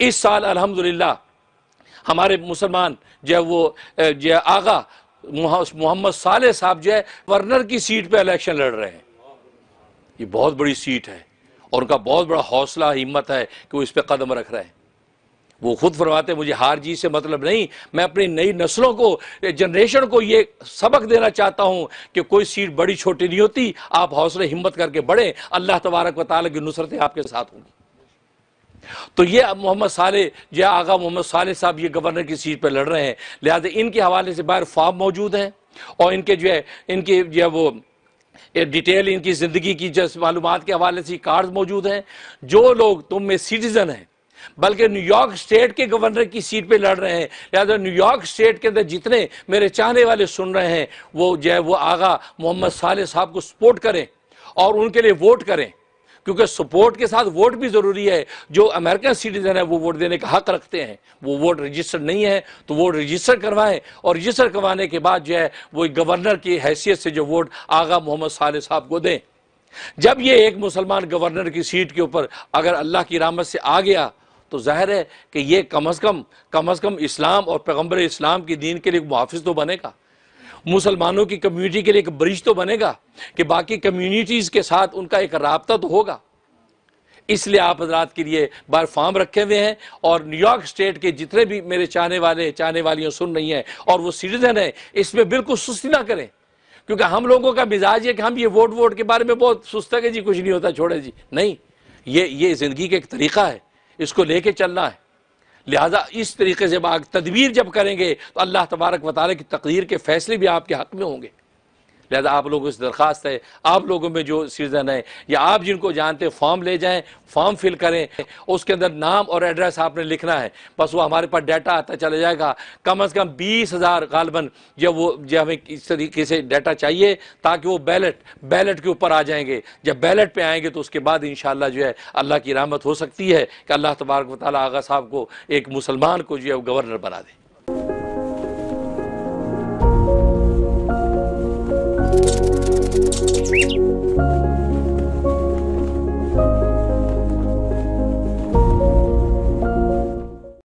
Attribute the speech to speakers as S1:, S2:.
S1: इस साल अल्हम्दुलिल्लाह हमारे मुसलमान जो है वो जो आगा मोहम्मद साले साहब जो है वर्नर की सीट पे इलेक्शन लड़ रहे हैं ये बहुत बड़ी सीट है और उनका बहुत बड़ा हौसला हिम्मत है कि वो इस पर कदम रख रहे हैं वो खुद फरमाते मुझे हार जीत से मतलब नहीं मैं अपनी नई नस्लों को जनरेशन को ये सबक देना चाहता हूँ कि कोई सीट बड़ी छोटी नहीं होती आप हौसले हिम्मत करके बढ़ें अल्लाह तबारक वाले की नुसरतें आपके साथ होंगी तो ये अब मोहम्मद साले जो आगा मोहम्मद साले साहब ये गवर्नर की सीट पर लड़ रहे हैं लिहाजा इनके हवाले से बाहर फॉर्म मौजूद हैं और इनके जो है इनके जो है वो डिटेल इनकी ज़िंदगी की जैसे मालूम के हवाले से कार्ड मौजूद हैं जो लोग तुम में सिटीज़न हैं बल्कि न्यूयॉर्क स्टेट के गवर्नर की सीट पे लड़ रहे हैं लिहाजा न्यूयॉर्क स्टेट के अंदर जितने मेरे चाहने वाले सुन रहे हैं वो जो है वो आगा मोहम्मद साले साहब को सपोर्ट करें और उनके लिए वोट करें क्योंकि सपोर्ट के साथ वोट भी ज़रूरी है जो अमेरिकन सिटीज़न है वो वोट देने का हक रखते हैं वो वोट रजिस्टर नहीं है तो वोट रजिस्टर करवाएं और रजिस्टर करवाने के बाद जो है वो गवर्नर की हैसियत से जो वोट आगा मोहम्मद साल साहब को दें जब ये एक मुसलमान गवर्नर की सीट के ऊपर अगर अल्लाह की रामत से आ गया तो जाहिर है कि ये कम अज़ कम कम अज़ कम इस्लाम और पैगम्बर इस्लाम की दीन के लिए मुहाफ़ तो बनेगा मुसलमानों की कम्युनिटी के लिए एक ब्रिज तो बनेगा कि बाकी कम्युनिटीज़ के साथ उनका एक रबता तो होगा इसलिए आप हजरात के लिए बार फार्म रखे हुए हैं और न्यूयॉर्क स्टेट के जितने भी मेरे चाहने वाले चाहने वाली सुन रही हैं और वो सिटीज़न है इसमें बिल्कुल सुस्ती ना करें क्योंकि हम लोगों का मिजाज है कि हम ये वोट वोट के बारे में बहुत सुस्त है जी कुछ नहीं होता छोड़े जी नहीं ये ये ज़िंदगी का एक तरीक़ा है इसको लेके चलना है लिहाजा इस तरीके से आप तदबीर जब करेंगे तो अल्लाह तबारक वाले की तकदीर के फैसले भी आपके हक में होंगे लिहाजा आप लोगों से दरख्वास्त है आप लोगों में जो सीज़न है या आप जिनको जानते हैं फॉर्म ले जाएँ फॉर्म फिल करें उसके अंदर नाम और एड्रेस आपने लिखना है बस वो हमारे पास डाटा आता चला जाएगा कम अज़ कम बीस हज़ार गालबन जब वो जब हमें इस तरीके से डाटा चाहिए ताकि वो बैलेट बैलेट के ऊपर आ जाएंगे जब बैलेट पर आएंगे तो उसके बाद इन जो है अल्लाह की रामत हो सकती है कि अल्लाह तबारक वाली आगा साहब को एक मुसलमान को जो है वो गवर्नर बना दें